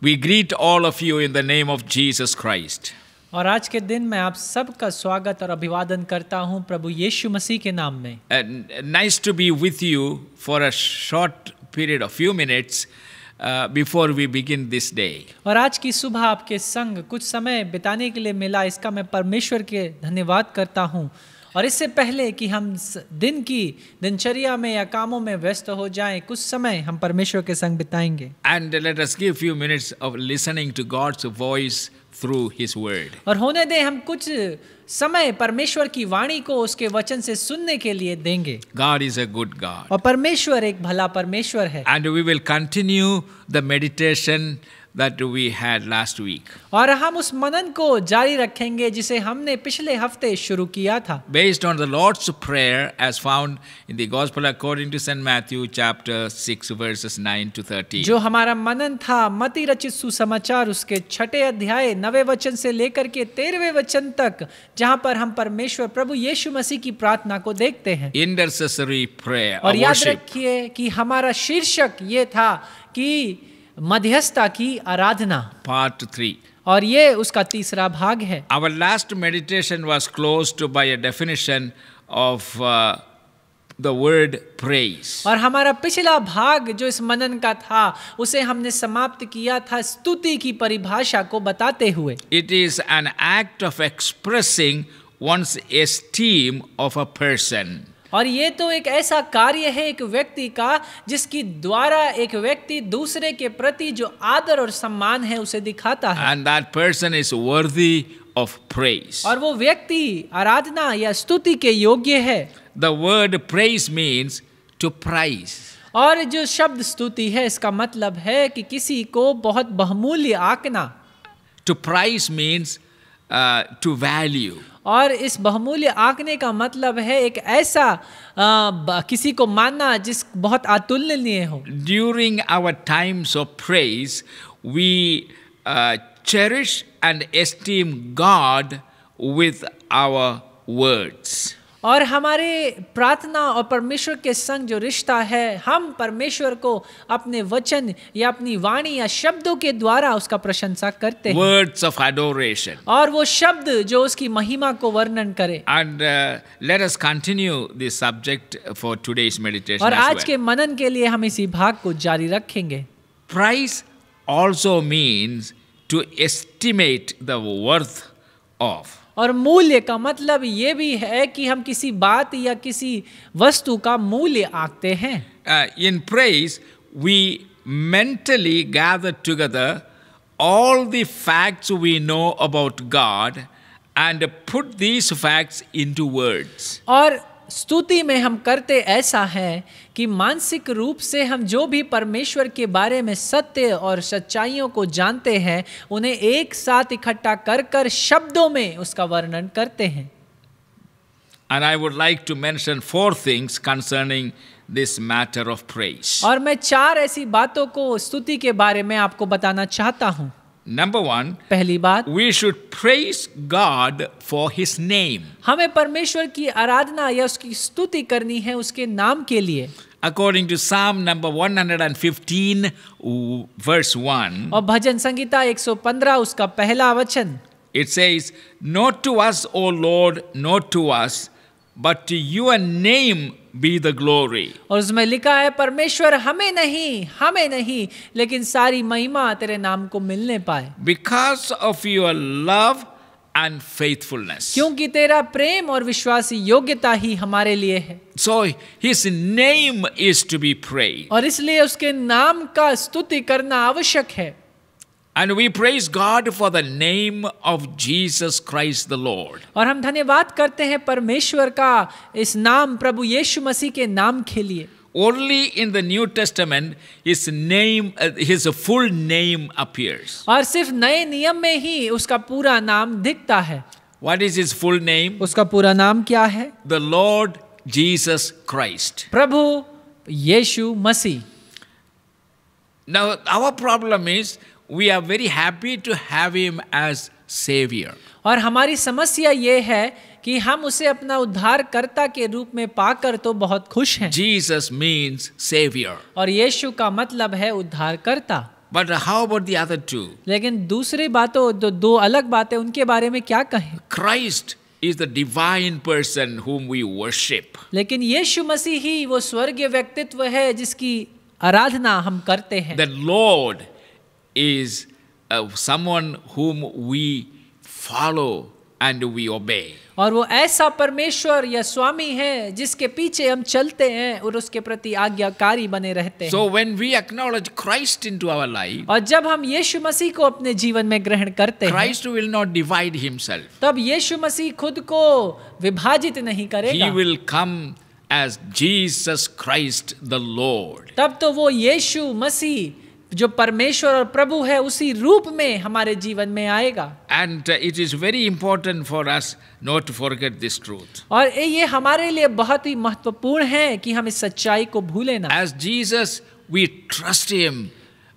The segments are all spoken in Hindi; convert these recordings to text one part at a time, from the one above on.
We greet all of you in the name of Jesus Christ. और आज के दिन मैं आप सबका स्वागत और अभिवादन करता हूं प्रभु यीशु मसीह के नाम में nice to be with you for a short period of few minutes before we begin this day और आज की सुबह आपके संग कुछ समय बिताने के लिए मिला इसका मैं परमेश्वर के धन्यवाद करता हूं और इससे पहले कि हम दिन की दिनचर्या में या कामों में व्यस्त हो जाएं कुछ समय हम परमेश्वर के संग बिताएंगे and let us give few minutes of listening to God's voice through his word और होने दें हम कुछ समय परमेश्वर की वाणी को उसके वचन से सुनने के लिए देंगे God is a good God और परमेश्वर एक भला परमेश्वर है and we will continue the meditation that we had last week. और हम उस मनन को जारी रखेंगे जिसे हमने पिछले हफ्ते शुरू किया था. Based on the Lord's prayer as found in the Gospel according to St Matthew chapter 6 verses 9 to 13. जो हमारा मनन था मती रचित सुसमाचार उसके छठे अध्याय नवे वचन से लेकर के तेरहवें वचन तक जहां पर हम परमेश्वर प्रभु यीशु मसीह की प्रार्थना को देखते हैं. Intercessory prayer. और याद रखिए कि हमारा शीर्षक ये था कि मध्यस्थता की आराधना पार्ट थ्री और ये उसका तीसरा भाग है our last meditation was close to by a definition of the word praise और हमारा पिछला भाग जो इस मनन का था उसे हमने समाप्त किया था स्तुति की परिभाषा को बताते हुए it is an act of expressing one's esteem of a person और ये तो एक ऐसा कार्य है एक व्यक्ति का जिसकी द्वारा एक व्यक्ति दूसरे के प्रति जो आदर और सम्मान है उसे दिखाता है and that person is worthy of praise और वो व्यक्ति आराधना या स्तुति के योग्य है the word praise means to prize और जो शब्द स्तुति है इसका मतलब है कि किसी को बहुत बहुमूल्य आंकना to price means to value और इस बहुमूल्य आंकने का मतलब है एक ऐसा आ, किसी को मानना जिस बहुत अतुलनीय हो during our times of praise we cherish and esteem God with our words और हमारे प्रार्थना और परमेश्वर के संग जो रिश्ता है हम परमेश्वर को अपने वचन या अपनी वाणी या शब्दों के द्वारा उसका प्रशंसा करते हैं वर्ड्स ऑफ एडोरेशन और वो शब्द जो उसकी महिमा को वर्णन करे and let us continue this subject for today's meditation और आज well. के मनन के लिए हम इसी भाग को जारी रखेंगे price also means to estimate the worth of और मूल्य का मतलब ये भी है कि हम किसी बात या किसी वस्तु का मूल्य आंकते हैं in praise we mentally gather together all the facts we know about God and put these facts into words और स्तुति में हम करते ऐसा है कि मानसिक रूप से हम जो भी परमेश्वर के बारे में सत्य और सच्चाइयों को जानते हैं उन्हें एक साथ इकट्ठा कर कर शब्दों में उसका वर्णन करते हैं And I would like to mention four things concerning this matter of praise. और मैं चार ऐसी बातों को स्तुति के बारे में आपको बताना चाहता हूँ नंबर वन पहली बात we should praise God for his name हमें परमेश्वर की आराधना या उसकी स्तुति करनी है उसके नाम के लिए according to Psalm number 115 verse 1 और भजन संहिता 115 उसका पहला वचन it says not to us O Lord not to us but your name be the glory और उसमें लिखा है परमेश्वर हमें नहीं हमें नहीं लेकिन सारी महिमा तेरे नाम को मिलने पाए because of your love and faithfulness क्योंकि तेरा प्रेम और विश्वास योग्यता ही हमारे लिए है so his name is to be praised और इसलिए उसके नाम का स्तुति करना आवश्यक है And we praise God for the name of Jesus Christ the Lord. और हम धन्यवाद करते हैं परमेश्वर का इस नाम प्रभु यीशु मसीह के नाम के लिए only in the new testament his name his full name appears और सिर्फ नए नियम में ही उसका पूरा नाम दिखता है what is his full name उसका पूरा नाम क्या है the lord jesus christ Prabhu Yeshu Masih now our problem is we are very happy to have him as savior और हमारी समस्या ये है कि हम उसे अपना उद्धार उद्धारकर्ता के रूप में पाकर तो बहुत खुश हैं जीसस means savior और यीशु का मतलब है उद्धार करता but about the other two? लेकिन दूसरी बातों जो दो अलग बातें उनके बारे में क्या कहें Christ is the divine person whom we worship. लेकिन यीशु मसीह ही वो स्वर्गीय व्यक्तित्व है जिसकी आराधना हम करते हैं. The Lord is uh, someone whom we follow and we obey. और वो ऐसा परमेश्वर या स्वामी है जिसके पीछे हम चलते हैं और उसके प्रति आज्ञाकारी बने रहते हैं। So when we acknowledge Christ into our life, और जब हम यीशु मसीह को अपने जीवन में ग्रहण करते हैं, Christ will not divide himself. तब यीशु मसीह खुद को विभाजित नहीं करेगा। He will come as Jesus Christ the Lord. तब तो वो यीशु मसीह जो परमेश्वर और प्रभु है उसी रूप में हमारे जीवन में आएगा and it is very important for us not to forget this truth और ये हमारे लिए बहुत ही महत्वपूर्ण है कि हम इस सच्चाई को भूले ना as Jesus we trust him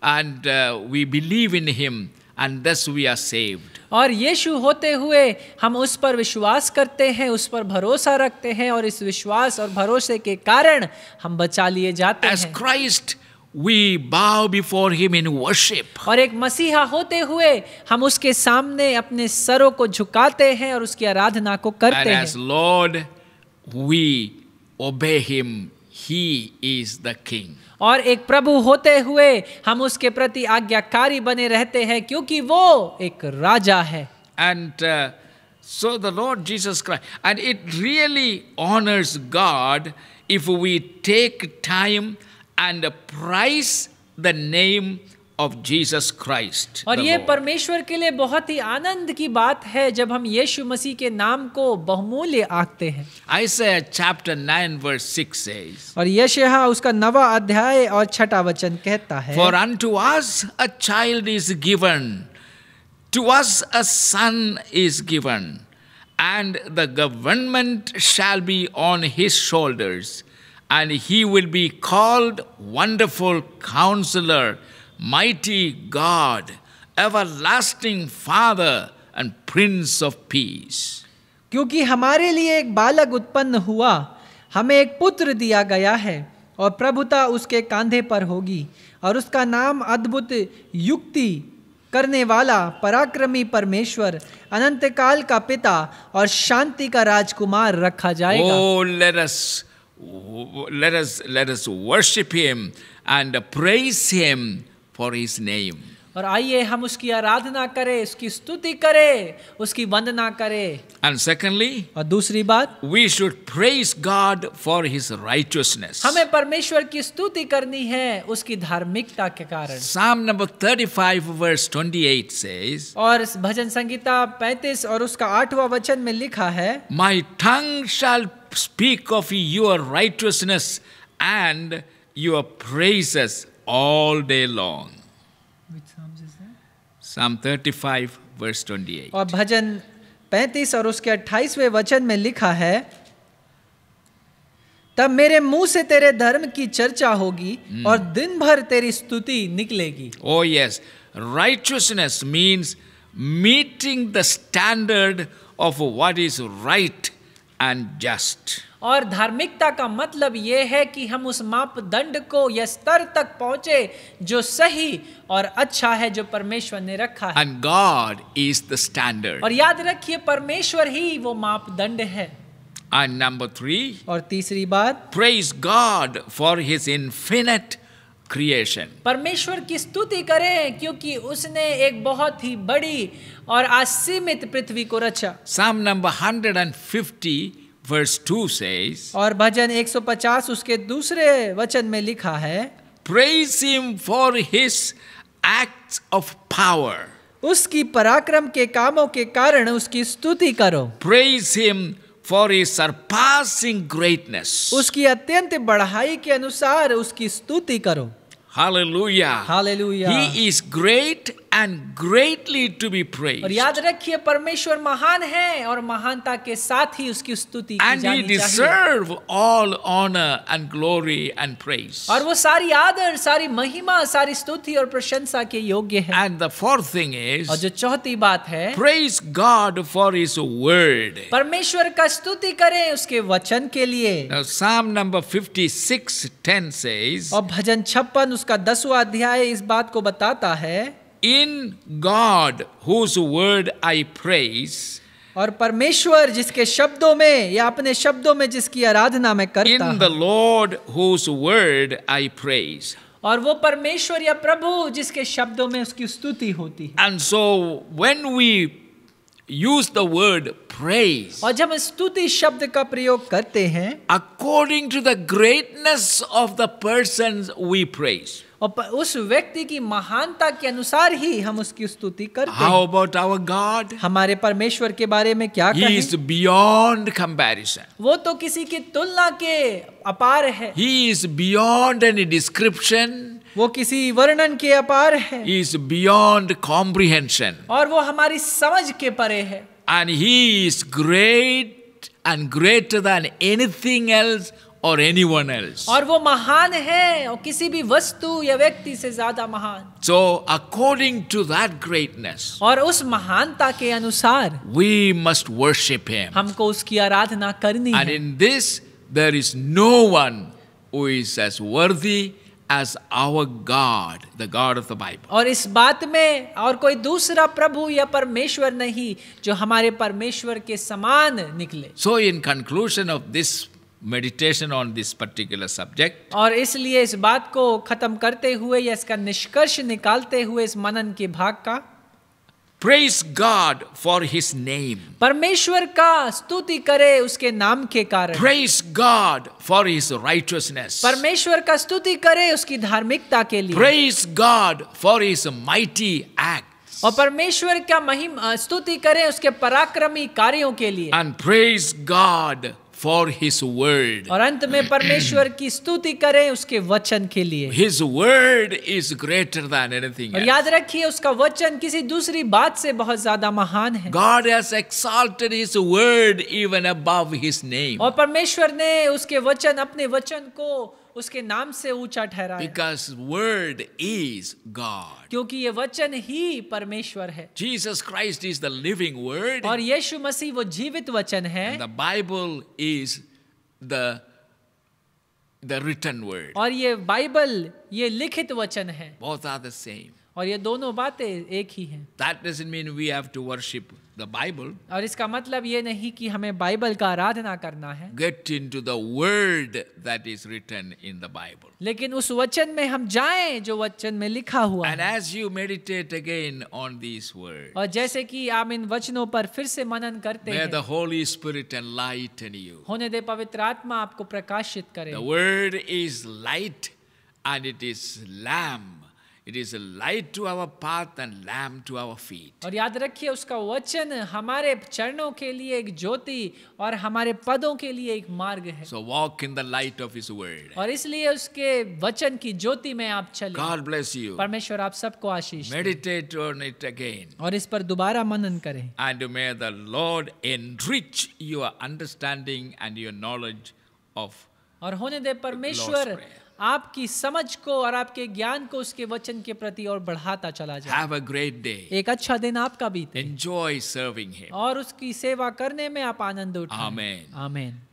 and we believe in him and thus we are saved और यीशु होते हुए हम उस पर विश्वास करते हैं उस पर भरोसा रखते हैं और इस विश्वास और भरोसे के कारण हम बचा लिए जाते As हैं Christ We bow before him in worship. और एक मसीहा होते हुए हम उसके सामने अपने सरों को झुकाते हैं और उसकी आराधना को करते हैं. And as Lord, we obey him. He is the King. और एक प्रभु होते हुए हम उसके प्रति आज्ञाकारी बने रहते हैं क्योंकि वो एक राजा है. And uh, so the Lord Jesus Christ, and it really honors God if we take time. and praise the name of Jesus Christ. और ये परमेश्वर के लिए बहुत ही आनंद की बात है जब हम यीशु मसीह के नाम को बहुमूल्य आंकते हैं Isaiah chapter 9 verse 6 says. और यशाया उसका नवा अध्याय और छठा वचन कहता है For unto us a child is given to us a son is given and the government shall be on his shoulders and he will be called Wonderful Counselor, Mighty God, Everlasting Father, and Prince of Peace. क्योंकि हमारे लिए एक बालक उत्पन्न हुआ हमें एक पुत्र दिया गया है और प्रभुता उसके कांधे पर होगी और उसका नाम अद्भुत युक्ति करने वाला पराक्रमी परमेश्वर अनंत काल का पिता और शांति का राजकुमार रखा जाएगा oh, Let us, let us worship him and praise him for his name. और आइए हम उसकी आराधना करें उसकी स्तुति करें उसकी वंदना करें एंड सेकंडली और दूसरी बात we should praise God for his righteousness हमें परमेश्वर की स्तुति करनी है उसकी धार्मिकता के कारण साम नंबर 35 वर्स 28 सेज और भजन संगीता 35 और उसका आठवां वचन में लिखा है my tongue shall speak of your righteousness and your praises all day long और भजन 35 और उसके 28वें वचन में लिखा है तब मेरे मुंह से तेरे धर्म की चर्चा होगी hmm. और दिन भर तेरी स्तुति निकलेगी oh yes rightness means meeting the standard of what is right just और धार्मिकता का मतलब ये है कि हम उस मापदंड को या स्तर तक पहुंचे जो सही और अच्छा है जो परमेश्वर ने रखा है and God is the standard और याद रखिए परमेश्वर ही वो मापदंड है एंड नंबर थ्री और तीसरी बात praise God for his infinite creation परमेश्वर की स्तुति करें क्योंकि उसने एक बहुत ही बड़ी और असीमित पृथ्वी को रचा हंड्रेड एंड 150 वर्स 2 से और भजन 150 उसके दूसरे वचन में लिखा है Praise him for his acts of power उसकी पराक्रम के कामों के कारण उसकी स्तुति करो Praise him for his surpassing greatness उसकी अत्यंत बढ़ाई के अनुसार उसकी स्तुति करो Hallelujah. Hallelujah. He is great and greatly to be praised. और याद रखिए परमेश्वर महान है और महानता के साथ ही उसकी स्तुति की and जानी he deserve and all honor and glory and praise. और वो सारी आदर, सारी महिमा, सारी स्तुति और प्रशंसा के योग्य है। And the fourth thing is और जो चौथी बात है praise God for His word. परमेश्वर का स्तुति करें उसके वचन के लिए। Now Psalm number six 10 says और भजन छप्पन उसका दसवा अध्याय इस बात को बताता है in God whose word I praise, और परमेश्वर जिसके शब्दों में या अपने शब्दों में जिसकी आराधना में करता in the Lord whose word I praise और वो परमेश्वर या प्रभु जिसके शब्दों में उसकी स्तुति होती है and so when we use the word praise और जब स्तुति शब्द का प्रयोग करते हैं according to the greatness of the person we praise और उस व्यक्ति की महानता के अनुसार ही हम उसकी स्तुति करते हैं हाउ अबाउट आवर गॉड हमारे परमेश्वर के बारे में क्या ही इज बियॉन्ड कंपैरिजन वो तो किसी की तुलना के अपार है he is beyond any description वो किसी वर्णन के अपार है इज बियॉन्ड कॉम्प्रिहेंशन और वो हमारी समझ के परे है and he is great and greater than anything else और एनी वन एल्स और वो महान है और किसी भी वस्तु या व्यक्ति से ज्यादा महान so according to that greatness और उस महानता के अनुसार वी मस्ट वर्शिप हिम हमको उसकी आराधना करनी and in this there is no one who is as worthy as our God the God of the Bible और इस बात में और कोई दूसरा प्रभु या परमेश्वर नहीं जो हमारे परमेश्वर के समान निकले so in conclusion of this meditation on this particular subject और इसलिए इस बात को खत्म करते हुए या इसका निष्कर्ष निकालते हुए इस मनन के भाग का praise God for his name परमेश्वर का स्तुति करे उसके नाम के कारण praise God for his righteousness परमेश्वर का स्तुति करे उसकी धार्मिकता के लिए praise God for his mighty act और परमेश्वर का महिम स्तुति करें उसके पराक्रमी कार्यों के लिए and praise God for his word और अंत में परमेश्वर की स्तुति करें उसके वचन के लिए his word is greater than anything और याद रखिए उसका वचन किसी दूसरी बात से बहुत ज्यादा महान है God has exalted his word even above his name और परमेश्वर ने उसके वचन अपने वचन को उसके नाम से ऊंचा ठहराया बिकॉज वर्ड इज गॉड क्योंकि ये वचन ही परमेश्वर है Jesus Christ is the living word और यीशु मसीह वो जीवित वचन है the Bible is the the written word और ये बाइबल ये लिखित वचन है बहुत आर द सेम और ये दोनों बातें एक ही हैं that doesn't mean we have to worship the Bible और इसका मतलब ये नहीं कि हमें बाइबल का आराधना करना है get into the word that is written in the Bible लेकिन उस वचन में हम जाएं जो वचन में लिखा हुआ and as you meditate again on this word और जैसे कि आप इन वचनों पर फिर से मनन करते हैं the Holy Spirit and light and you होने दे पवित्र आत्मा आपको प्रकाशित करे the word is light and it is lamp It is a light to our path and lamp to our feet. और याद रखिए उसका वचन हमारे चरणों के लिए एक ज्योति और हमारे पदों के लिए एक मार्ग है. So walk in the light of His word. और इसलिए उसके वचन की ज्योति में आप चलें. God bless you. परमेश्वर आप सबको आशीष. Meditate on it again. और इस पर दोबारा मनन करें. And may the Lord enrich your understanding and your knowledge of और होने दे परमेश्वर आपकी समझ को और आपके ज्ञान को उसके वचन के प्रति और बढ़ाता चला जाए हैव अ ग्रेट डे एक अच्छा दिन आपका बीते एंजॉय सर्विंग हिम और उसकी सेवा करने में आप आनंद उठाएं आमेन आमेन